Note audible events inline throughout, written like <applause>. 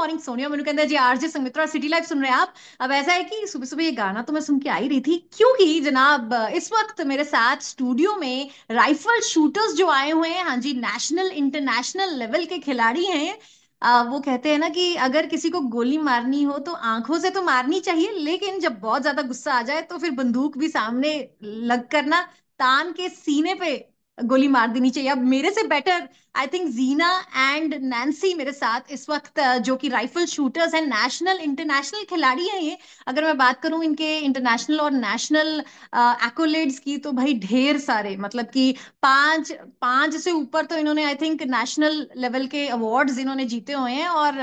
Morning Sonia मैंने के अंदर ji RJ Sumitra city life सुन रहे हैं आप अब ऐसा है कि सुबह सुबह ये गाना तो मैं सुन के आई रही थी क्योंकि जनाब इस वक्त मेरे साथ स्टूडियो में राइफल शूटर्स जो आए हुए हैं हाँ जी नेशनल इंटरनेशनल लेवल के खिलाड़ी हैं आ, वो कहते हैं ना कि अगर किसी को गोली मारनी हो तो आंखों से तो मारनी चाहिए लेकिन जब बहुत ज्यादा गुस्सा आ जाए तो फिर बंदूक भी सामने लग करना तान के सीने पे गोली मार देनी चाहिए अब मेरे से better I think Jeena and Nancy मेरे साथ इस वक्त जो कि राइफल शूटर्स हैं नेशनल इंटरनेशनल खिलाड़ी हैं ये अगर मैं बात करूं इनके इंटरनेशनल और नेशनल एक्ोलेड्स की तो भाई ढेर सारे मतलब कि पांच पांच से ऊपर तो इन्होंने आई थिंक नेशनल लेवल के अवार्ड्स इन्होंने जीते हुए हैं और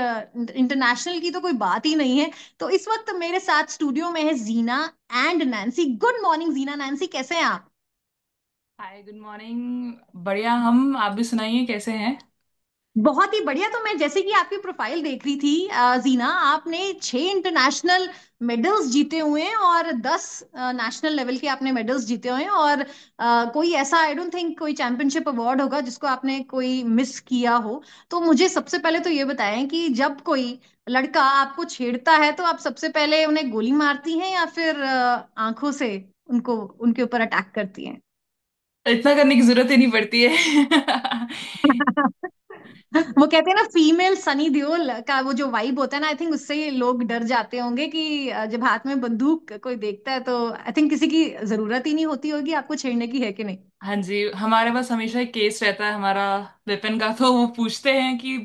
इंटरनेशनल की तो कोई बात ही नहीं है तो इस वक्त मेरे साथ स्टूडियो में है Jeena and Nancy good morning Jeena Nancy कैसे हैं आप हाय गुड मॉर्निंग बढ़िया हम आप भी सुनाइए कैसे हैं बहुत ही बढ़िया तो मैं जैसे कि आपकी प्रोफाइल देख रही थी जीना आपने छह इंटरनेशनल मेडल्स जीते हुए हैं और दस नेशनल लेवल के आपने मेडल्स जीते हुए हैं और कोई ऐसा आई डोंट थिंक कोई चैंपियनशिप अवार्ड होगा जिसको आपने कोई मिस किया हो तो मुझे सबसे पहले तो ये बताएं कि जब कोई लड़का आपको छेड़ता है तो आप सबसे पहले उन्हें गोली मारती हैं या फिर आंखों से उनको उनके ऊपर अटैक करती हैं इतना करने की जरूरत ही नहीं पड़ती है वो कहते हैं ना फीमेल सनी देओल का वो जो वाइब होता है ना आई थिंक उससे लोग डर जाते होंगे कि जब हाथ में बंदूक कोई देखता है तो आई थिंक किसी की जरूरत ही नहीं होती होगी आपको छेड़ने की है कि नहीं हाँ जी हमारे पास हमेशा एक केस रहता है हमारा वेपन का तो वो पूछते हैं कि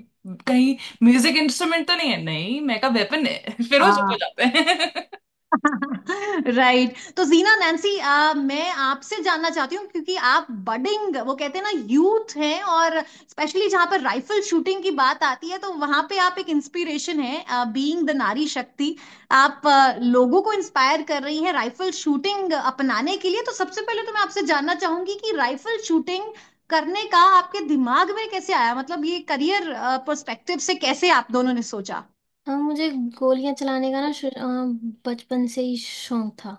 कहीं म्यूजिक इंस्ट्रूमेंट तो नहीं है नहीं मैं का वेपन है फिर वो चुप हो हाँ जाते हैं राइट <laughs> right. तो जीना नैन्सी uh, मैं आपसे जानना चाहती हूँ क्योंकि आप बडिंग वो कहते हैं ना यूथ हैं और स्पेशली जहाँ पर राइफल शूटिंग की बात आती है तो वहां पे आप एक इंस्पिरेशन है बीइंग द नारी शक्ति आप आ, uh, लोगों को इंस्पायर कर रही हैं राइफल शूटिंग अपनाने के लिए तो सबसे पहले तो मैं आपसे जानना चाहूंगी कि राइफल शूटिंग करने का आपके दिमाग में कैसे आया मतलब ये करियर परस्पेक्टिव uh, से कैसे आप दोनों ने सोचा हाँ मुझे गोलियां चलाने का ना बचपन से ही शौक था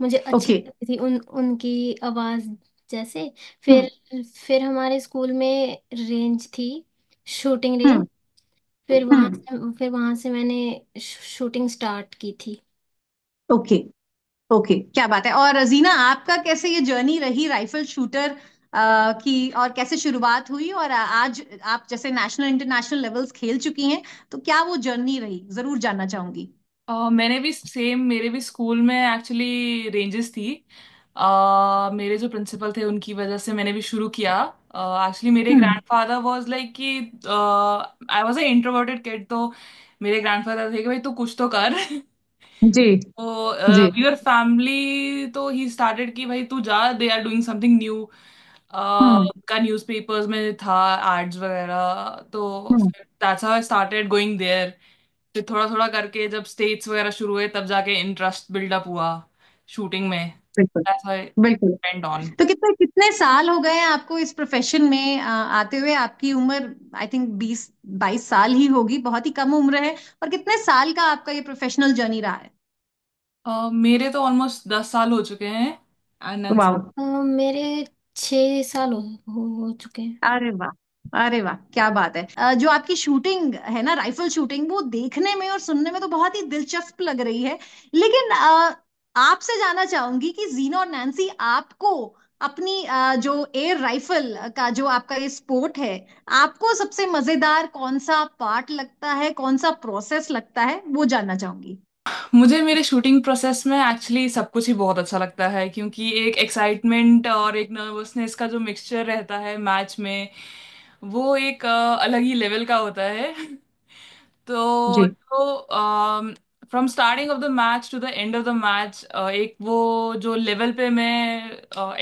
मुझे अच्छी ओके लगती थी उन उनकी आवाज जैसे फिर फिर हमारे स्कूल में रेंज थी शूटिंग रेंज फिर वहां हम्म से फिर वहां से मैंने शूटिंग स्टार्ट की थी ओके ओके क्या बात है और रजीना आपका कैसे ये जर्नी रही राइफल शूटर की और कैसे शुरुआत हुई और आज आप जैसे नेशनल इंटरनेशनल लेवल्स खेल चुकी हैं तो क्या वो जर्नी रही जरूर जानना चाहूंगी uh, मैंने भी सेम मेरे भी स्कूल में एक्चुअली रेंजेस थी uh, मेरे जो प्रिंसिपल थे उनकी वजह से मैंने भी शुरू किया एक्चुअली uh, मेरे ग्रैंडफादर वाज लाइक कि I was a introverted kid तो मेरे ग्रैंडफादर थे कि भाई तू तो कुछ तो कर जी तो जी योर फैमिली तो ही स्टार्टेड कि भाई तू जा they are doing something new Uh, उनका न्यूज़पेपर्स में था एड्स वगैरह तो that's how I started going there फिर थोड़ा थोड़ा करके जब स्टेट्स वगैरह शुरू हुए तब जाके इंटरेस्ट बिल्डअप हुआ शूटिंग में बिल्कुल दैट्स हाउ आई बिल्कुल वेंट ऑन तो कितने कितने साल हो गए हैं आपको इस प्रोफेशन में आते हुए आपकी उम्र आई थिंक बीस बाईस साल ही होगी बहुत ही कम उम्र है और कितने साल का आपका ये प्रोफेशनल जर्नी रहा है Uh, मेरे तो ऑलमोस्ट दस साल हो चुके हैं एंड वाओ uh, मेरे छह साल हो, हो चुके हैं अरे वाह अरे वाह क्या बात है जो आपकी शूटिंग है ना राइफल शूटिंग वो देखने में और सुनने में तो बहुत ही दिलचस्प लग रही है लेकिन आपसे जानना चाहूंगी कि जीना और नैन्सी आपको अपनी जो एयर राइफल का जो आपका ये स्पोर्ट है आपको सबसे मजेदार कौन सा पार्ट लगता है कौन सा प्रोसेस लगता है वो जानना चाहूंगी मुझे मेरे शूटिंग प्रोसेस में एक्चुअली सब कुछ ही बहुत अच्छा लगता है क्योंकि एक एक्साइटमेंट और एक नर्वसनेस का जो मिक्सचर रहता है मैच में वो एक अलग ही लेवल का होता है <laughs> तो जी तो from starting of the match to the end of the match एक वो जो लेवल पे मैं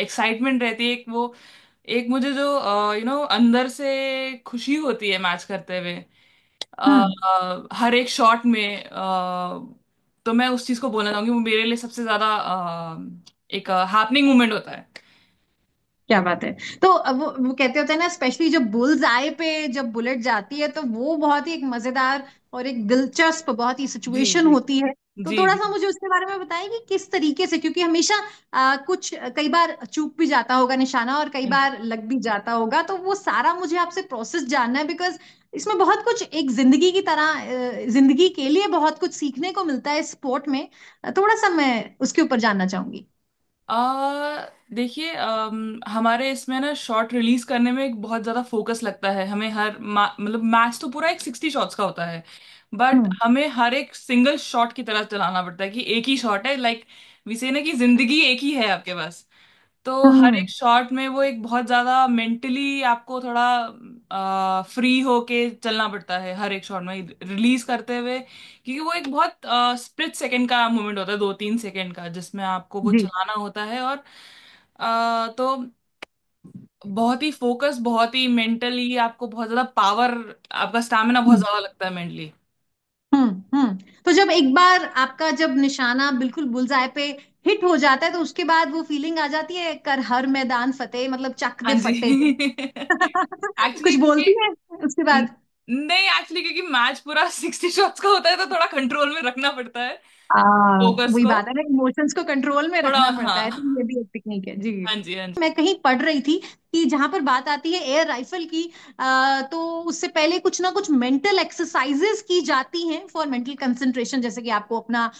एक्साइटमेंट रहती है एक वो एक मुझे जो यू नो अंदर से खुशी होती है मैच करते हुए uh, हर एक शॉट में तो मैं उस चीज को बोलना चाहूंगी वो मेरे लिए सबसे ज्यादा एक हैपनिंग मोमेंट होता है क्या बात है तो अब वो, वो कहते होते हैं ना स्पेशली जब बुल्स आई पे जब बुलेट जाती है तो वो बहुत ही एक मजेदार और एक दिलचस्प बहुत ही जी सिचुएशन जी होती है तो जी थोड़ा सा मुझे उसके बारे में बताएं कि किस तरीके से क्योंकि हमेशा आ, कुछ कई बार चूक भी जाता होगा निशाना और कई हम्म। बार लग भी जाता होगा तो वो सारा मुझे आपसे प्रोसेस जानना है बिकॉज इसमें बहुत कुछ एक जिंदगी की तरह जिंदगी के लिए बहुत कुछ सीखने को मिलता है स्पोर्ट में थोड़ा सा मैं उसके ऊपर जानना चाहूंगी देखिए हमारे इसमें ना शॉट रिलीज करने में एक बहुत ज्यादा फोकस लगता है हमें हर मा- मतलब मैच तो पूरा एक सिक्सटी शॉट्स का होता है बट हम्म हमें हर एक सिंगल शॉट की तरह चलाना पड़ता है कि एक ही शॉट है लाइक विषय ना कि जिंदगी एक ही है आपके पास तो हम्म, हर हम्म। एक शॉट में वो एक बहुत ज्यादा मेंटली आपको थोड़ा फ्री होके चलना पड़ता है हर एक शॉट में रिलीज करते हुए क्योंकि वो एक बहुत स्प्लिट सेकंड का मोमेंट होता है दो तीन सेकंड का जिसमें आपको वो जी चलाना होता है और तो बहुत ही फोकस बहुत ही मेंटली आपको बहुत ज्यादा पावर आपका स्टैमिना बहुत हम्म। ज्यादा लगता है मेंटली हम्म, हम्म तो जब एक बार आपका जब निशाना बिल्कुल बुलजाए पे हिट हो जाता है तो उसके बाद वो फीलिंग आ जाती है कर हर मैदान फतेह मतलब चक हाँ फटे जी कुछ एक्चुअली कुछ बोलती है उसके बाद नहीं एक्चुअली क्योंकि मैच पूरा सिक्सटी <laughs> शॉट्स का होता है तो थोड़ा कंट्रोल में रखना पड़ता है इमोशंस तो तो को कंट्रोल में रखना पड़ता है हाँ। तो ये भी एक टेक्निक है जी हाँ जी हाँ मैं कहीं पढ़ रही थी कि जहां पर बात आती है एयर राइफल की आ, तो उससे पहले कुछ ना कुछ मेंटल एक्सरसाइजेस की जाती हैं फॉर मेंटल कंसंट्रेशन जैसे कि आपको अपना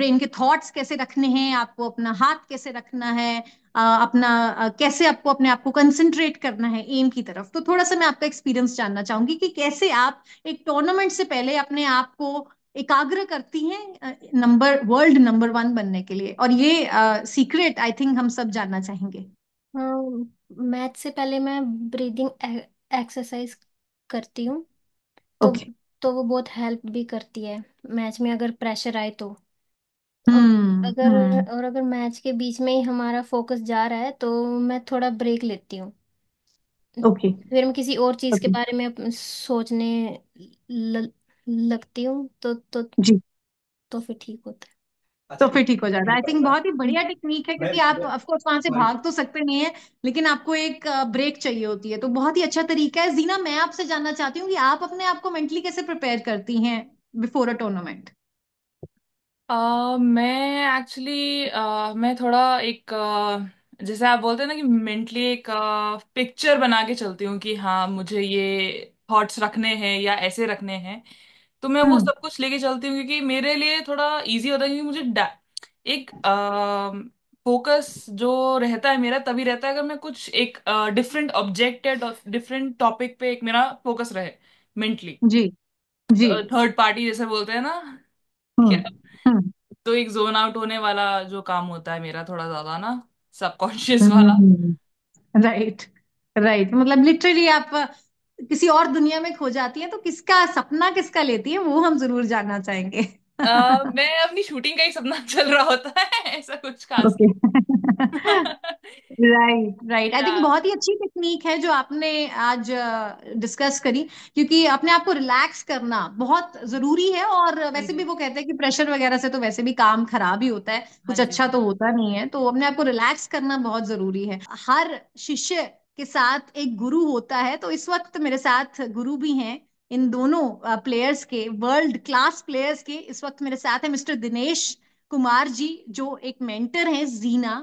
ब्रेन के थॉट्स कैसे रखने हैं आपको अपना हाथ कैसे रखना है अपना कैसे आपको अपने आप को कंसंट्रेट करना है एम की तरफ तो थोड़ा सा मैं आपका एक्सपीरियंस जानना चाहूंगी कि कैसे आप एक टूर्नामेंट से पहले अपने आप को एकाग्र करती हैं नंबर वर्ल्ड नंबर वन बनने के लिए और ये सीक्रेट आई थिंक हम सब जानना चाहेंगे मैथ हाँ, से पहले मैं ब्रीदिंग एक्सरसाइज e, करती हूँ तो okay. तो वो बहुत हेल्प भी करती है मैच में अगर प्रेशर आए तो हम्म अगर हम्म और अगर मैच के बीच में ही हमारा फोकस जा रहा है तो मैं थोड़ा ब्रेक लेती हूँ ओके फिर हम किसी और चीज के बारे में सोचने लगती हूँ तो तो जी तो फिर ठीक होता है अच्छा, तो फिर ठीक हो जाता है आई थिंक बहुत ही बढ़िया टेक्निक है क्योंकि आप ऑफ कोर्स वहां से भाग तो सकते नहीं है लेकिन आपको एक ब्रेक चाहिए होती है तो बहुत ही अच्छा तरीका है जीना मैं आपसे जानना चाहती हूँ कि आप अपने आप को मेंटली कैसे प्रिपेयर करती हैं बिफोर अ टूर्नामेंट Uh, मैं एक्चुअली uh, मैं थोड़ा एक uh, जैसे आप बोलते हैं ना कि मेंटली एक पिक्चर बना के चलती हूँ कि हाँ मुझे ये थॉट्स रखने हैं या ऐसे रखने हैं तो मैं वो हम्म। सब कुछ लेके चलती हूँ क्योंकि मेरे लिए थोड़ा इजी होता है क्योंकि मुझे एक फोकस जो रहता है मेरा तभी रहता है अगर मैं कुछ एक डिफरेंट ऑब्जेक्ट या डिफरेंट टॉपिक पे एक मेरा फोकस रहे मेंटली जी जी थर्ड पार्टी जैसे बोलते हैं ना हम्म, क्या हम्म तो एक जोन आउट होने वाला जो काम होता है मेरा थोड़ा ज्यादा ना सबकॉन्शियस हम्म, वाला हम्म राइट राइट मतलब लिटरली आप किसी और दुनिया में खो जाती है तो किसका सपना किसका लेती है वो हम जरूर जानना चाहेंगे uh, मैं अपनी शूटिंग का ही सपना चल रहा होता है ऐसा कुछ खास राइट राइट आई थिंक बहुत ही अच्छी टेक्निक है जो आपने आज डिस्कस uh, करी क्योंकि अपने आप को रिलैक्स करना बहुत जरूरी है और वैसे भी हम्म। वो कहते हैं कि प्रेशर वगैरह से तो वैसे भी काम खराब ही होता है कुछ हाँ अच्छा तो होता नहीं है तो अपने आप को रिलैक्स करना बहुत जरूरी है हर शिष्य के साथ एक गुरु होता है तो इस वक्त मेरे साथ गुरु भी हैं इन दोनों प्लेयर्स के वर्ल्ड क्लास प्लेयर्स के इस वक्त मेरे साथ है मिस्टर दिनेश कुमार जी जो एक मेंटर हैं जीना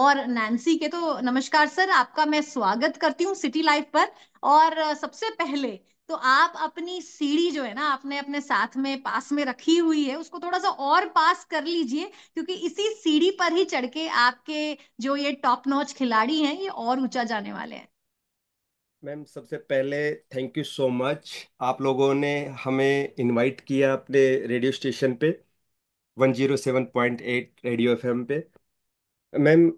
और नैन्सी के तो नमस्कार सर आपका मैं स्वागत करती हूँ सिटी लाइफ पर और सबसे पहले तो आप अपनी सीढ़ी जो है ना आपने अपने साथ में पास में रखी हुई है उसको थोड़ा सा और पास कर लीजिए क्योंकि इसी सीढ़ी पर ही चढ़ के आपके जो ये टॉप नॉच खिलाड़ी हैं ये और ऊंचा जाने वाले हैं मैम सबसे पहले थैंक यू सो मच आप लोगों ने हमें इनवाइट किया अपने रेडियो स्टेशन पे 107.8 रेडियो एफएम पे मैम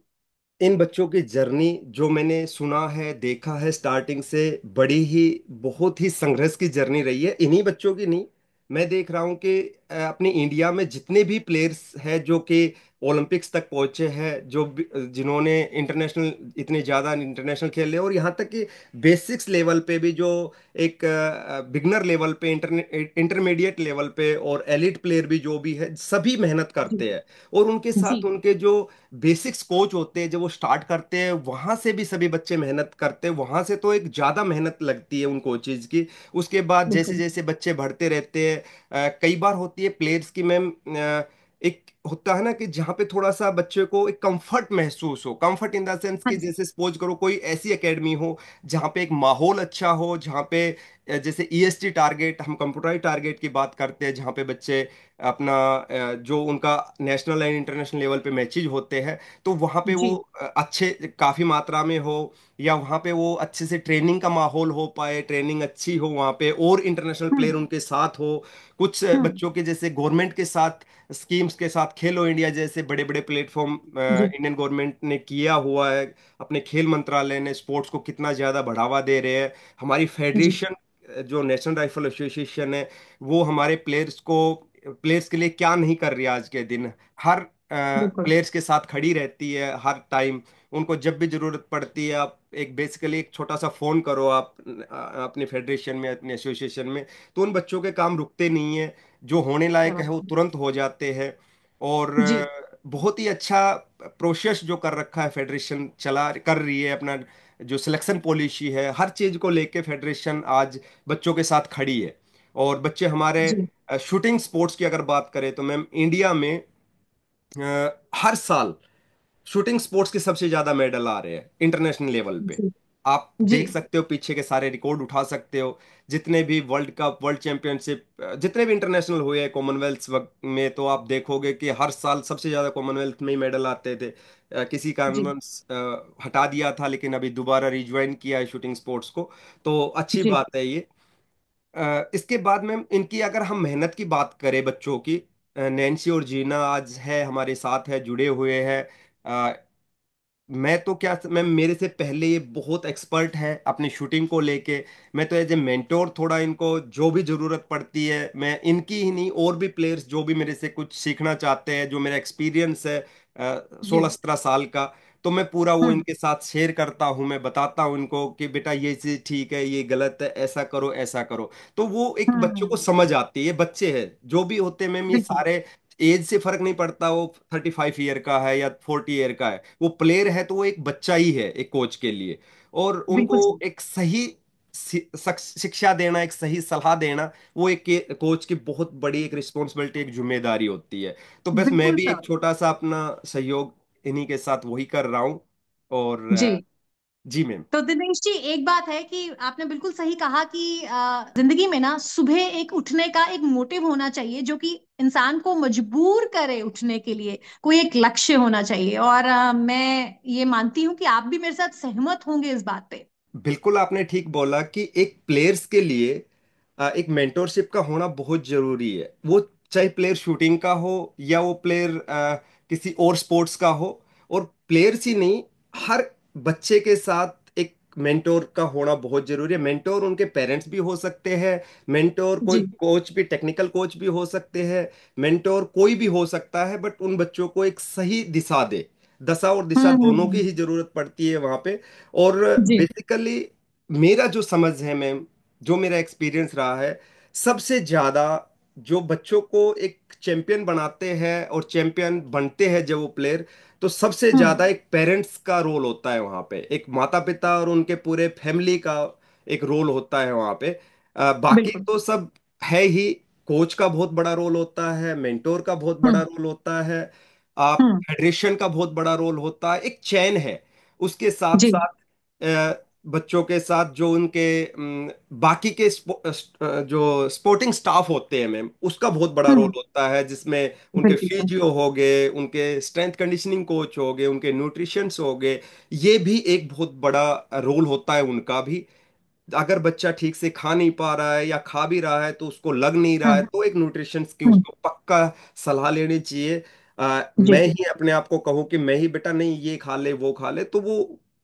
इन बच्चों की जर्नी जो मैंने सुना है देखा है स्टार्टिंग से बड़ी ही बहुत ही संघर्ष की जर्नी रही है इन्हीं बच्चों की नहीं मैं देख रहा हूँ कि अपने इंडिया में जितने भी प्लेयर्स हैं जो कि ओलंपिक्स तक पहुंचे हैं जो जिन्होंने इंटरनेशनल इतने ज़्यादा इंटरनेशनल खेले और यहाँ तक कि बेसिक्स लेवल पे भी जो एक बिगनर लेवल पे इंटरमीडिएट लेवल पे और एलिट प्लेयर भी जो भी है सभी मेहनत करते हैं और उनके साथ उनके जो बेसिक्स कोच होते हैं जब वो स्टार्ट करते हैं वहाँ से भी सभी बच्चे मेहनत करते हैं वहाँ से तो एक ज़्यादा मेहनत लगती है उन कोचेज की उसके बाद जैसे जैसे बच्चे बढ़ते रहते हैं कई बार होती है प्लेयर्स की मैम होता है ना कि जहाँ पे थोड़ा सा बच्चे को एक कंफर्ट महसूस हो कंफर्ट इन द सेंस कि जैसे सपोज करो कोई ऐसी एकेडमी हो जहाँ पे एक माहौल अच्छा हो जहाँ पे जैसे टी e टारगेट हम कंप्यूटराइज टारगेट की बात करते हैं जहाँ पे बच्चे अपना जो उनका नेशनल एंड इंटरनेशनल लेवल पे मैचेज होते हैं तो वहाँ पे वो अच्छे काफ़ी मात्रा में हो या वहाँ पे वो अच्छे से ट्रेनिंग का माहौल हो पाए ट्रेनिंग अच्छी हो वहाँ पे और इंटरनेशनल प्लेयर हम्म। उनके साथ हो कुछ हाँ। बच्चों के जैसे गवर्नमेंट के साथ स्कीम्स के साथ खेलो इंडिया जैसे बड़े बड़े प्लेटफॉर्म इंडियन गवर्नमेंट ने किया हुआ है अपने खेल मंत्रालय ने स्पोर्ट्स को कितना ज़्यादा बढ़ावा दे रहे हैं हमारी फेडरेशन जो नेशनल राइफल एसोसिएशन है वो हमारे प्लेयर्स को प्लेयर्स के लिए क्या नहीं कर रही आज के दिन हर प्लेयर्स के साथ खड़ी रहती है हर टाइम उनको जब भी जरूरत पड़ती है आप एक बेसिकली एक छोटा सा फोन करो आप अपने फेडरेशन में अपने एसोसिएशन में तो उन बच्चों के काम रुकते नहीं है जो होने लायक है वो तुरंत हो जाते हैं और बहुत ही अच्छा प्रोसेस जो कर रखा है फेडरेशन चला कर रही है अपना जो सिलेक्शन पॉलिसी है हर चीज़ को लेके फेडरेशन आज बच्चों के साथ खड़ी है और बच्चे हमारे शूटिंग स्पोर्ट्स की अगर बात करें तो मैम इंडिया में आ, हर साल शूटिंग स्पोर्ट्स के सबसे ज़्यादा मेडल आ रहे हैं इंटरनेशनल लेवल पे आप जी देख सकते हो पीछे के सारे रिकॉर्ड उठा सकते हो जितने भी वर्ल्ड कप वर्ल्ड चैंपियनशिप जितने भी इंटरनेशनल हुए हैं कॉमनवेल्थ वक्त में तो आप देखोगे कि हर साल सबसे ज़्यादा कॉमनवेल्थ में ही मेडल आते थे किसी जी कारण हटा दिया था लेकिन अभी दोबारा रिज्वाइन किया है शूटिंग स्पोर्ट्स को तो अच्छी जी बात है ये इसके बाद मैम इनकी अगर हम मेहनत की बात करें बच्चों की नैन्सी और जीना आज है हमारे साथ है जुड़े हुए हैं मैं तो क्या मैं मेरे से पहले ये बहुत एक्सपर्ट हैं अपनी शूटिंग को लेके मैं तो एज ए मेंटोर थोड़ा इनको जो भी ज़रूरत पड़ती है मैं इनकी ही नहीं और भी प्लेयर्स जो भी मेरे से कुछ सीखना चाहते हैं जो मेरा एक्सपीरियंस है सोलह सत्रह साल का तो मैं पूरा वो हाँ। इनके साथ शेयर करता हूँ मैं बताता हूँ इनको कि बेटा ये चीज ठीक है ये गलत है ऐसा करो ऐसा करो तो वो एक हाँ, बच्चों हाँ। को समझ आती है ये बच्चे हैं जो भी होते हैं मैम ये सारे एज से फर्क नहीं पड़ता वो थर्टी फाइव ईयर का है या फोर्टी ईयर का है वो प्लेयर है तो वो एक बच्चा ही है एक कोच के लिए और उनको एक सही शिक्षा देना एक सही सलाह देना वो एक कोच की बहुत बड़ी एक रिस्पॉन्सिबिलिटी एक जिम्मेदारी होती है तो बस मैं भी एक छोटा सा अपना सहयोग इन्हीं के साथ वही कर रहा हूँ और जी जी मैम तो दिनेश जी एक बात है कि आपने बिल्कुल सही कहा कि जिंदगी में ना सुबह एक उठने का एक मोटिव होना चाहिए जो कि इंसान को मजबूर करे उठने के लिए कोई एक लक्ष्य होना चाहिए और आ, मैं ये मानती हूँ कि आप भी मेरे साथ सहमत होंगे इस बात पे बिल्कुल आपने ठीक बोला कि एक प्लेयर्स के लिए एक मेंटोरशिप का होना बहुत जरूरी है वो चाहे प्लेयर शूटिंग का हो या वो प्लेयर किसी और स्पोर्ट्स का हो और प्लेयर्स ही नहीं हर बच्चे के साथ एक मेंटोर का होना बहुत जरूरी है मेंटोर उनके पेरेंट्स भी हो सकते हैं मेंटोर कोई कोच भी टेक्निकल कोच भी हो सकते हैं मेंटोर कोई भी हो सकता है बट उन बच्चों को एक सही दिशा दे दशा और दिशा हम्म, हम्म, दोनों हम्म। की ही जरूरत पड़ती है वहां पे और बेसिकली मेरा जो समझ है मैम जो मेरा एक्सपीरियंस रहा है सबसे ज्यादा जो बच्चों को एक चैंपियन बनाते हैं और चैंपियन बनते हैं जब वो प्लेयर तो सबसे हम्म। ज्यादा एक पेरेंट्स का रोल होता है वहां पे एक माता पिता और उनके पूरे फैमिली का एक रोल होता है वहां पे आ, बाकी तो सब है ही कोच का बहुत बड़ा रोल होता है मेंटोर का बहुत बड़ा रोल हम्म। होता है आप फेडरेशन हम्म। का बहुत बड़ा रोल होता है एक चैन है उसके साथ साथ बच्चों के साथ जो उनके बाकी के स्पो, जो स्पोर्टिंग स्टाफ होते हैं मैम उसका बहुत बड़ा हम्म। रोल होता है जिसमें उनके फिजियो हो गए उनके स्ट्रेंथ कंडीशनिंग कोच हो गए उनके न्यूट्रिशंस हो गए ये भी एक बहुत बड़ा रोल होता है उनका भी अगर बच्चा ठीक से खा नहीं पा रहा है या खा भी रहा है तो उसको लग नहीं रहा है हम्म। तो एक न्यूट्रिशन की हम्म। उसको पक्का सलाह लेनी चाहिए आ, मैं ही अपने आप को कहूँ कि मैं ही बेटा नहीं ये खा ले वो खा ले तो वो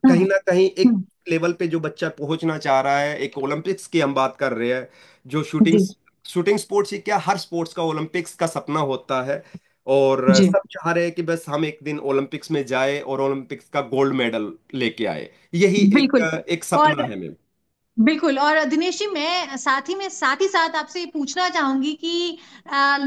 कहीं हम्म। ना कहीं एक हम्म। लेवल पे जो बच्चा पहुंचना चाह रहा है एक ओलंपिक्स की हम बात कर रहे हैं जो शूटिंग जी शूटिंग स्पोर्ट्स ही क्या हर स्पोर्ट्स का ओलंपिक्स का सपना होता है और जी सब चाह रहे हैं कि बस हम एक दिन ओलंपिक्स में जाए और ओलंपिक्स का गोल्ड मेडल लेके आए यही एक बिल्कुल एक और सपना है मैम बिल्कुल और दिनेश जी मैं साथ ही में साथ ही साथ आपसे पूछना चाहूंगी कि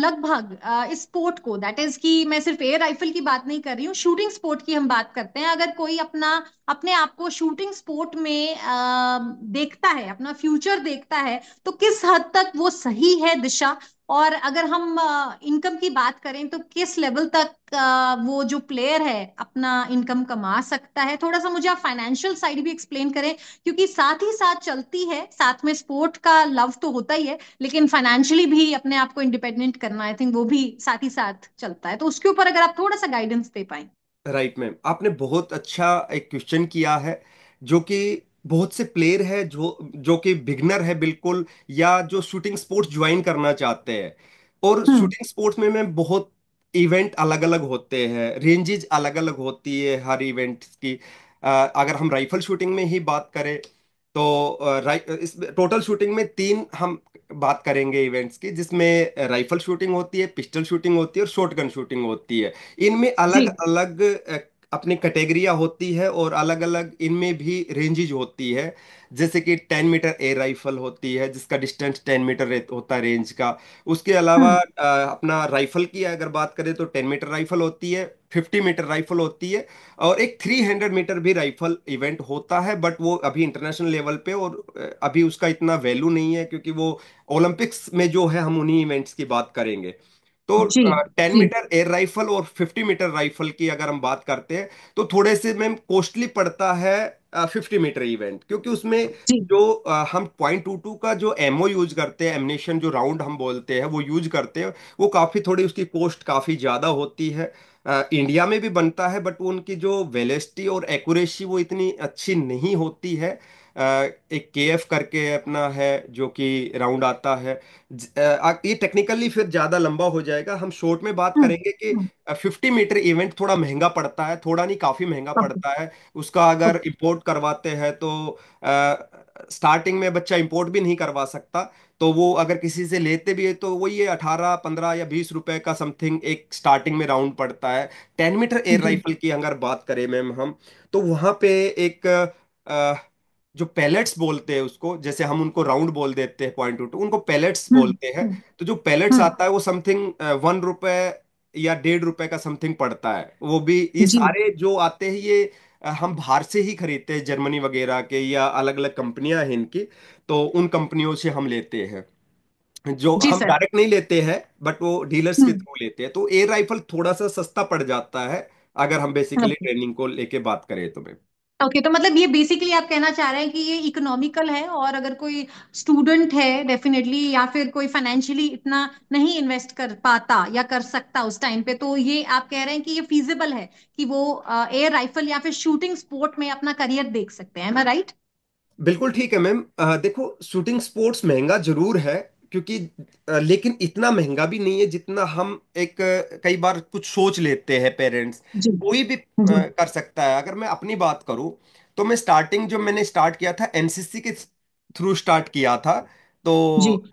लगभग इस स्पोर्ट को दैट इज कि मैं सिर्फ एयर राइफल की बात नहीं कर रही हूँ शूटिंग स्पोर्ट की हम बात करते हैं अगर कोई अपना अपने आप को शूटिंग स्पोर्ट में आ, देखता है अपना फ्यूचर देखता है तो किस हद तक वो सही है दिशा और अगर हम इनकम की बात करें तो किस लेवल तक आ, वो जो प्लेयर है अपना इनकम कमा सकता है थोड़ा सा मुझे आप फाइनेंशियल साइड भी एक्सप्लेन करें क्योंकि साथ ही साथ चलती है साथ में स्पोर्ट का लव तो होता ही है लेकिन फाइनेंशियली भी अपने आप को इंडिपेंडेंट करना आई थिंक वो भी साथ ही साथ चलता है तो उसके ऊपर अगर आप थोड़ा सा गाइडेंस दे पाए राइट मैम आपने बहुत अच्छा एक क्वेश्चन किया है जो कि बहुत से प्लेयर है जो जो कि बिगनर है बिल्कुल या जो शूटिंग स्पोर्ट्स ज्वाइन करना चाहते हैं और हम्म। शूटिंग स्पोर्ट्स में मैम बहुत इवेंट अलग अलग होते हैं रेंजेज अलग अलग होती है हर इवेंट की आ, अगर हम राइफल शूटिंग में ही बात करें तो इस टोटल शूटिंग में तीन हम बात करेंगे इवेंट्स की जिसमें राइफल शूटिंग होती है पिस्टल शूटिंग होती है और शॉटगन शूटिंग होती है इनमें अलग अलग अपनी कैटेगरियाँ होती है और अलग अलग इनमें भी रेंजेज होती है जैसे कि टेन मीटर एयर राइफल होती है जिसका डिस्टेंस टेन मीटर होता है रेंज का उसके अलावा आ, हम्म। अपना राइफल की अगर बात करें तो टेन मीटर राइफल होती है फिफ्टी मीटर राइफल होती है और एक थ्री हंड्रेड मीटर भी राइफल इवेंट होता है बट वो अभी इंटरनेशनल लेवल पे और अभी उसका इतना वैल्यू नहीं है क्योंकि वो ओलंपिक्स में जो है हम उन्हीं इवेंट्स की बात करेंगे तो टेन मीटर एयर राइफल और फिफ्टी मीटर राइफल की अगर हम बात करते हैं तो थोड़े से मैम कॉस्टली पड़ता है फिफ्टी मीटर इवेंट क्योंकि उसमें जो आ, हम पॉइंट टू टू का जो एमओ यूज करते हैं एमनेशन जो राउंड हम बोलते हैं वो यूज करते हैं वो काफी थोड़ी उसकी कॉस्ट काफी ज्यादा होती है आ, इंडिया में भी बनता है बट उनकी जो वेलेस्टी और एक्यूरेसी वो इतनी अच्छी नहीं होती है एक के एफ करके अपना है जो कि राउंड आता है ये टेक्निकली फिर ज़्यादा लंबा हो जाएगा हम शॉर्ट में बात हम्म, करेंगे कि फिफ्टी मीटर इवेंट थोड़ा महंगा पड़ता है थोड़ा नहीं काफ़ी महंगा पड़ता है उसका अगर इम्पोर्ट करवाते हैं तो आ, स्टार्टिंग में बच्चा इम्पोर्ट भी नहीं करवा सकता तो वो अगर किसी से लेते भी है तो वो ये अठारह पंद्रह या बीस रुपए का समथिंग एक स्टार्टिंग में राउंड पड़ता है टेन मीटर एयर राइफल की अगर बात करें मैम हम तो वहाँ पे एक आ, जो पैलेट्स बोलते हैं उसको जैसे हम उनको राउंड बोल देते हैं पॉइंट टू टू उनको पैलेट्स हम्म, बोलते हैं हम्म। तो जो पैलेट्स हम्म। आता है वो समथिंग वन uh, रुपए या डेढ़ रुपए का समथिंग पड़ता है वो भी ये सारे जो आते हैं ये uh, हम बाहर से ही खरीदते हैं जर्मनी वगैरह के या अलग अलग कंपनियां हैं इनकी तो उन कंपनियों से हम लेते हैं जो हम डायरेक्ट नहीं लेते हैं बट वो डीलर्स के थ्रू लेते हैं तो एयर राइफल थोड़ा सा सस्ता पड़ जाता है अगर हम बेसिकली ट्रेनिंग को लेके बात करें तो मैम ओके okay, तो मतलब ये बेसिकली आप कहना चाह रहे हैं कि ये इकोनॉमिकल है और अगर कोई स्टूडेंट है डेफिनेटली या फिर कोई फाइनेंशियली इतना नहीं इन्वेस्ट कर पाता या कर सकता उस टाइम पे तो ये आप कह रहे हैं कि ये फीजिबल है कि वो एयर राइफल या फिर शूटिंग स्पोर्ट में अपना करियर देख सकते हैं राइट बिल्कुल ठीक है मैम देखो शूटिंग स्पोर्ट्स महंगा जरूर है क्योंकि लेकिन इतना महंगा भी नहीं है जितना हम एक कई बार कुछ सोच लेते हैं पेरेंट्स कोई भी हाँ कर सकता है अगर मैं अपनी बात करूं तो मैं स्टार्टिंग जो मैंने स्टार्ट किया था एनसीसी के थ्रू स्टार्ट किया था तो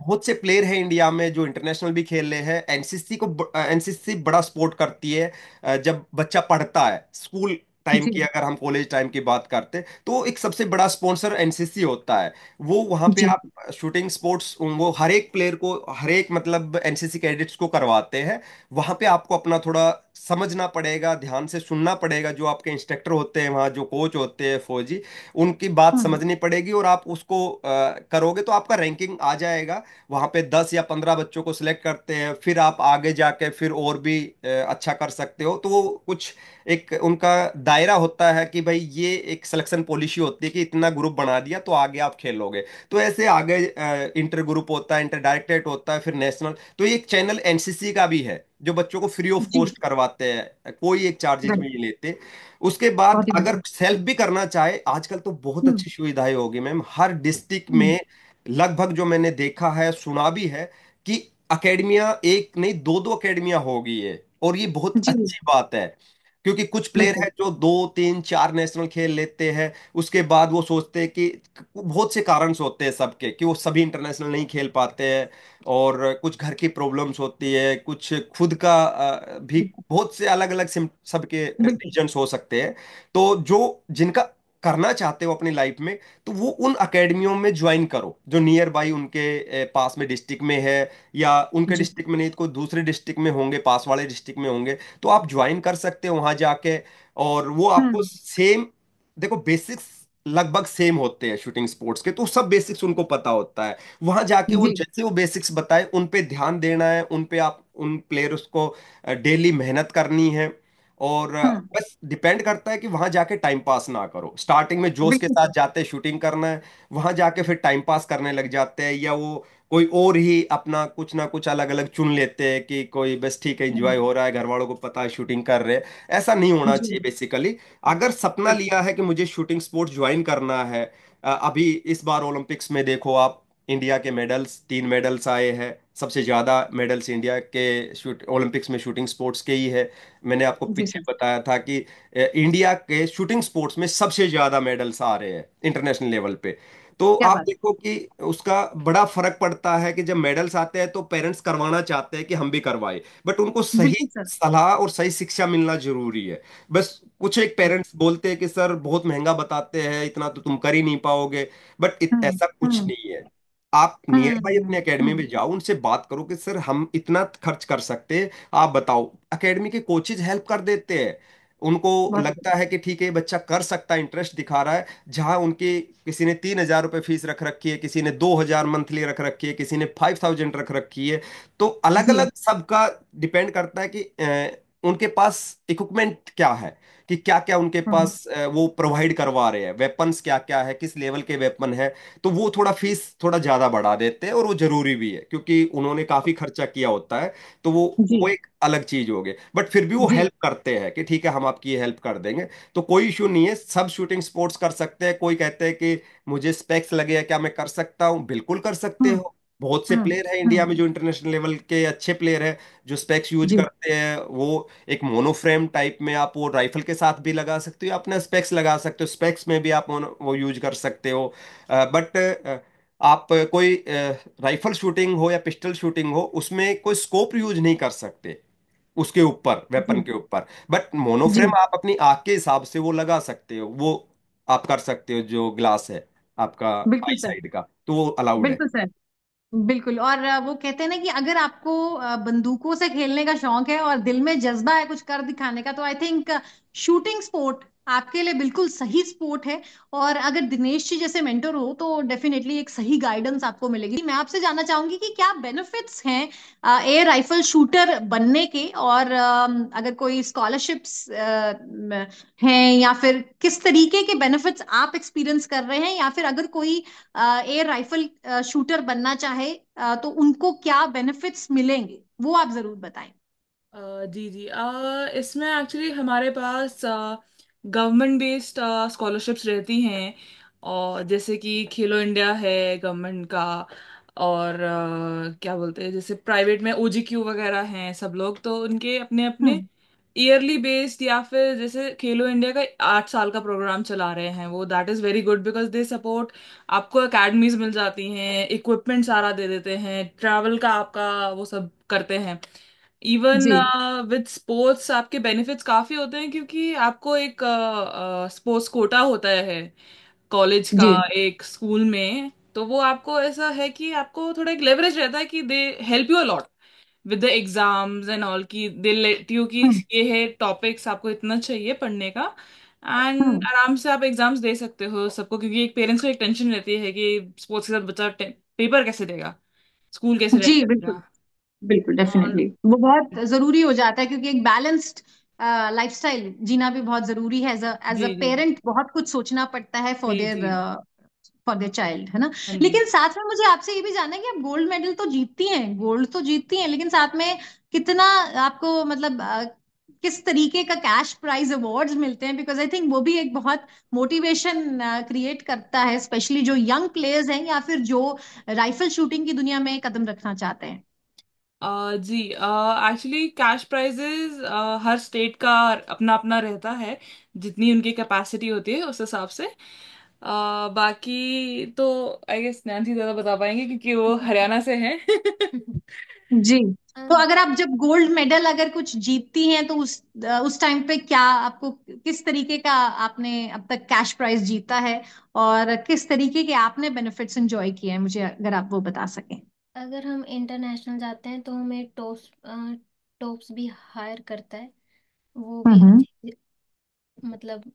बहुत से प्लेयर हैं इंडिया में जो इंटरनेशनल भी खेल रहे हैं एनसीसी को एनसीसी बड़ा सपोर्ट करती है जब बच्चा पढ़ता है स्कूल टाइम की अगर हम कॉलेज टाइम की बात करते तो एक सबसे बड़ा स्पॉन्सर एनसीसी होता है वो वहां पे आप शूटिंग स्पोर्ट्स वो हर एक प्लेयर को हर एक मतलब एनसीसी कैडेट्स को करवाते हैं वहां पे आपको अपना थोड़ा समझना पड़ेगा ध्यान से सुनना पड़ेगा जो आपके इंस्ट्रक्टर होते हैं वहाँ जो कोच होते हैं फौजी उनकी बात हम्म। समझनी पड़ेगी और आप उसको आ, करोगे तो आपका रैंकिंग आ जाएगा वहाँ पे दस या पंद्रह बच्चों को सिलेक्ट करते हैं फिर आप आगे जाके फिर और भी आ, अच्छा कर सकते हो तो वो कुछ एक उनका दायरा होता है कि भाई ये एक सिलेक्शन पॉलिसी होती है कि इतना ग्रुप बना दिया तो आगे आप खेलोगे तो ऐसे आगे इंटर ग्रुप होता है इंटर डायरेक्टरेट होता है फिर नेशनल तो ये एक चैनल एनसीसी का भी है जो बच्चों को फ्री ऑफ कॉस्ट करवाते हैं कोई एक चार्जेस में हाँ। नहीं लेते उसके बाद अगर सेल्फ भी करना चाहे आजकल तो बहुत हम्म। अच्छी सुविधाएं होगी मैम हर डिस्ट्रिक्ट हम्म। में लगभग जो मैंने देखा है सुना भी है कि अकेडमिया एक नहीं दो दो अकेडमिया होगी है और ये बहुत अच्छी बात है क्योंकि कुछ प्लेयर है जो दो तीन चार नेशनल खेल लेते हैं उसके बाद वो सोचते हैं कि बहुत से कारण होते हैं सबके कि वो सभी इंटरनेशनल नहीं खेल पाते हैं और कुछ घर की प्रॉब्लम्स होती है कुछ खुद का भी बहुत से अलग अलग सबके रीजन्स हो सकते हैं तो जो जिनका करना चाहते हो अपनी लाइफ में तो वो उन अकेडमियों में ज्वाइन करो जो नियर बाई उनके पास में डिस्ट्रिक्ट में है या उनके डिस्ट्रिक्ट में नहीं तो दूसरे डिस्ट्रिक्ट में होंगे पास वाले डिस्ट्रिक्ट में होंगे तो आप ज्वाइन कर सकते हो वहाँ जाके और वो आपको सेम हम्म। देखो बेसिक्स लगभग सेम होते हैं शूटिंग स्पोर्ट्स के तो सब बेसिक्स उनको पता होता है वहां जाके वो जैसे वो बेसिक्स बताए उन पे ध्यान देना है उन पे आप उन प्लेयर्स को डेली मेहनत करनी है और हाँ। बस डिपेंड करता है कि वहां जाके टाइम पास ना करो स्टार्टिंग में जोश के साथ जाते हैं शूटिंग करना है वहां जाके फिर टाइम पास करने लग जाते हैं या वो कोई और ही अपना कुछ ना कुछ अलग अलग चुन लेते हैं कि कोई बस ठीक है इंजॉय हम्म। हो रहा है घर वालों को पता है शूटिंग कर रहे हैं ऐसा नहीं होना चाहिए बेसिकली अगर सपना हाँ। लिया है कि मुझे शूटिंग स्पोर्ट्स ज्वाइन करना है अभी इस बार ओलंपिक्स में देखो आप इंडिया के मेडल्स तीन मेडल्स आए हैं सबसे ज़्यादा मेडल्स इंडिया के शूट ओलंपिक्स में शूटिंग स्पोर्ट्स के ही है मैंने आपको पीछे बताया था कि इंडिया के शूटिंग स्पोर्ट्स में सबसे ज़्यादा मेडल्स आ रहे हैं इंटरनेशनल लेवल पे तो आप देखो कि उसका बड़ा फर्क पड़ता है कि जब मेडल्स आते हैं तो पेरेंट्स करवाना चाहते हैं कि हम भी करवाए बट उनको सही सलाह और सही शिक्षा मिलना जरूरी है बस कुछ एक पेरेंट्स बोलते हैं कि सर बहुत महंगा बताते हैं इतना तो तुम कर ही नहीं पाओगे बट हम्म, ऐसा कुछ हम्म। नहीं है आप नियर बाई हम्म। अपने एकेडमी में जाओ उनसे बात करो कि सर हम इतना खर्च कर सकते हैं आप बताओ एकेडमी के कोचेज हेल्प कर देते हैं उनको लगता है कि ठीक है बच्चा कर सकता है इंटरेस्ट दिखा रहा है जहां उनके किसी ने तीन हजार रुपये फीस रख रखी है किसी ने दो हजार मंथली रख रखी है किसी ने फाइव थाउजेंड रख रखी है तो हम्म। अलग अलग सबका डिपेंड करता है कि उनके पास इक्विपमेंट क्या है कि क्या क्या उनके हम्म। पास वो प्रोवाइड करवा रहे हैं वेपन्स क्या क्या है किस लेवल के वेपन है तो वो थोड़ा फीस थोड़ा ज्यादा बढ़ा देते हैं और वो जरूरी भी है क्योंकि उन्होंने काफी खर्चा किया होता है तो वो वो एक अलग चीज हो गई बट फिर भी वो हेल्प करते हैं कि ठीक है हम आपकी हेल्प कर देंगे तो कोई इशू नहीं है सब शूटिंग स्पोर्ट्स कर सकते हैं कोई कहते हैं कि मुझे स्पेक्स लगे हैं क्या मैं कर सकता हूँ बिल्कुल कर सकते हम्म। हो बहुत से प्लेयर हम्म, हैं इंडिया हम्म। में जो इंटरनेशनल लेवल के अच्छे प्लेयर हैं जो स्पेक्स यूज जी करते हैं वो एक मोनोफ्रेम टाइप में आप वो राइफल के साथ भी लगा सकते हो या अपना स्पेक्स लगा सकते हो स्पेक्स में भी आप मोनो वो यूज कर सकते हो बट आप कोई राइफल शूटिंग हो या पिस्टल शूटिंग हो उसमें कोई स्कोप यूज नहीं कर सकते उसके ऊपर वेपन के ऊपर बट जी मोनोफ्रेम आप अपनी आंख के हिसाब से वो लगा सकते हो वो आप कर सकते हो जो ग्लास है आपका आई बिल्कुल सर साइड का तो वो अलाउड है बिल्कुल सर बिल्कुल और वो कहते हैं ना कि अगर आपको बंदूकों से खेलने का शौक है और दिल में जज्बा है कुछ कर दिखाने का तो आई थिंक शूटिंग स्पोर्ट आपके लिए बिल्कुल सही स्पोर्ट है और अगर दिनेश जी जैसे मेंटर हो तो डेफिनेटली एक सही गाइडेंस आपको मिलेगी मैं आपसे जानना चाहूंगी कि क्या बेनिफिट्स हैं एयर राइफल शूटर बनने के और अगर कोई स्कॉलरशिप्स हैं या फिर किस तरीके के बेनिफिट्स आप एक्सपीरियंस कर रहे हैं या फिर अगर कोई एयर राइफल शूटर बनना चाहे तो उनको क्या बेनिफिट्स मिलेंगे वो आप जरूर बताएं जी जी इसमें एक्चुअली हमारे पास आ, गवर्नमेंट बेस्ड स्कॉलरशिप्स रहती हैं और जैसे कि खेलो इंडिया है गवर्नमेंट का और अ, क्या बोलते हैं जैसे प्राइवेट में ओजीक्यू वगैरह हैं सब लोग तो उनके अपने अपने ईयरली हम्म। बेस्ड या फिर जैसे खेलो इंडिया का आठ साल का प्रोग्राम चला रहे हैं वो that is very good because they support आपको अकेडमीज मिल जाती हैं इक्विपमेंट सारा दे देते हैं ट्रैवल का आपका वो सब करते हैं इवन जी विद uh, स्पोर्ट्स आपके बेनिफिट्स काफी होते हैं क्योंकि आपको एक स्पोर्ट्स uh, कोटा uh, होता है कॉलेज का जी एक स्कूल में तो वो आपको ऐसा है कि आपको थोड़ा एक लेवरेज रहता है कि they help you a lot with the exams and all की दे लेट यू कि हम्म। ये है टॉपिक्स आपको इतना चाहिए पढ़ने का एंड हाँ हम्म। आराम से आप एग्जाम्स दे सकते हो सबको क्योंकि एक पेरेंट्स को एक टेंशन रहती है कि स्पोर्ट्स के साथ बच्चा पेपर कैसे देगा स्कूल कैसे जी बिल्कुल रहेगा बिल्कुल डेफिनेटली वो बहुत जरूरी हो जाता है क्योंकि एक बैलेंस्ड लाइफस्टाइल uh, जीना भी बहुत जरूरी है एज एज अ पेरेंट बहुत कुछ सोचना पड़ता है for their for their child है ना हाँ लेकिन साथ में मुझे आपसे ये भी जानना है कि आप गोल्ड मेडल तो जीतती हैं गोल्ड तो जीतती हैं लेकिन साथ में कितना आपको मतलब uh, किस तरीके का कैश प्राइज अवार्ड्स मिलते हैं बिकॉज आई थिंक वो भी एक बहुत मोटिवेशन क्रिएट uh, करता है स्पेशली जो यंग प्लेयर्स हैं या फिर जो राइफल शूटिंग की दुनिया में कदम रखना चाहते हैं आ, जी एक्चुअली कैश प्राइजेज हर स्टेट का अपना अपना रहता है जितनी उनकी कैपेसिटी होती है उस हिसाब से आ, बाकी तो आई गेस नैन्सी ज़्यादा बता पाएंगे क्योंकि वो हरियाणा से हैं <laughs> जी तो अगर आप जब गोल्ड मेडल अगर कुछ जीतती हैं तो उस उस टाइम पे क्या आपको किस तरीके का आपने अब तक कैश प्राइज जीता है और किस तरीके के आपने बेनिफिट्स एंजॉय किए हैं मुझे अगर आप वो बता सकें अगर हम इंटरनेशनल जाते हैं तो हमें टॉप्स टॉप्स भी हायर करता है वो भी हम्म, हम्म। अच्छी मतलब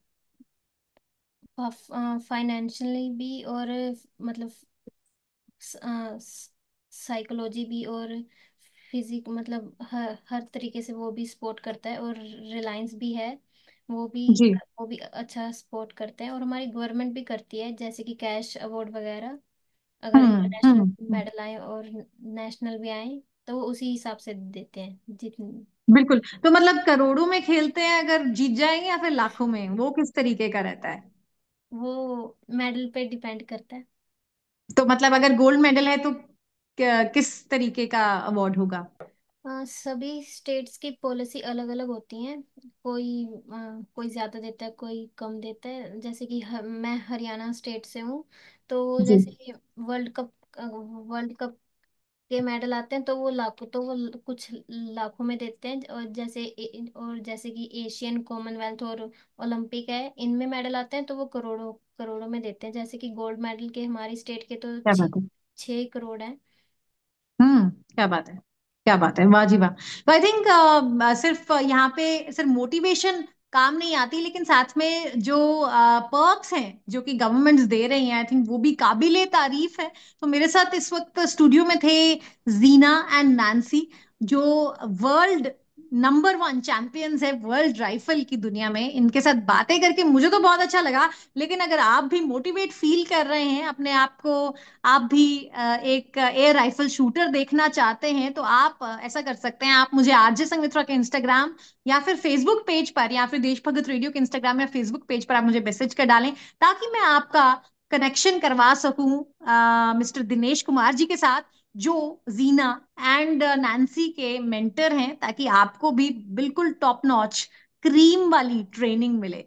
फाइनेंशियली भी और मतलब साइकोलॉजी भी और फिजिक मतलब हर हर तरीके से वो भी सपोर्ट करता है और रिलायंस भी है वो भी जी वो भी अच्छा सपोर्ट करते हैं और हमारी गवर्नमेंट भी करती है जैसे कि कैश अवार्ड वगैरह अगर हम्म, इंटरनेशनल हम्म, हम्म। मेडल आए और नेशनल भी आए तो वो उसी हिसाब से देते हैं जितने बिल्कुल तो मतलब करोड़ों में खेलते हैं अगर जीत जाएंगे या फिर लाखों में वो किस तरीके का रहता है वो मेडल पे डिपेंड करता है तो मतलब अगर गोल्ड मेडल है तो किस तरीके का अवार्ड होगा अ, सभी स्टेट्स की पॉलिसी अलग अलग होती हैं कोई अ, कोई ज़्यादा देता है कोई कम देता है जैसे कि ह, मैं हरियाणा स्टेट से हूँ तो जी जैसे वर्ल्ड कप वर्ल्ड कप के मेडल आते हैं तो वो लाखों तो वो कुछ लाखों में देते हैं और जैसे और जैसे कि एशियन कॉमनवेल्थ और ओलंपिक है इनमें मेडल आते हैं तो वो करोड़ों करोड़ों में देते हैं जैसे कि गोल्ड मेडल के हमारी स्टेट के तो क्या छः बात है छः करोड़ है हम्म क्या बात है क्या बात है वाह जी वाह तो आई थिंक सिर्फ यहाँ पे सिर्फ मोटिवेशन काम नहीं आती लेकिन साथ में जो पर्क्स हैं जो कि गवर्नमेंट्स दे रही हैं आई थिंक वो भी काबिल तारीफ है तो मेरे साथ इस वक्त स्टूडियो में थे जीना एंड नैन्सी जो वर्ल्ड नंबर वन चैंपियंस है वर्ल्ड राइफल की दुनिया में इनके साथ बातें करके मुझे तो बहुत अच्छा लगा लेकिन अगर आप भी मोटिवेट फील कर रहे हैं अपने आप को आप भी एक एयर राइफल शूटर देखना चाहते हैं तो आप ऐसा कर सकते हैं आप मुझे आरजे संग मित्रा के इंस्टाग्राम या फिर फेसबुक पेज पर या फिर देशभगत रेडियो के इंस्टाग्राम या फेसबुक पेज पर आप मुझे मैसेज कर डालें ताकि मैं आपका कनेक्शन करवा सकूं मिस्टर दिनेश कुमार जी के साथ जो जीना एंड नैन्सी के मेंटर हैं ताकि आपको भी बिल्कुल टॉप नॉच क्रीम वाली ट्रेनिंग मिले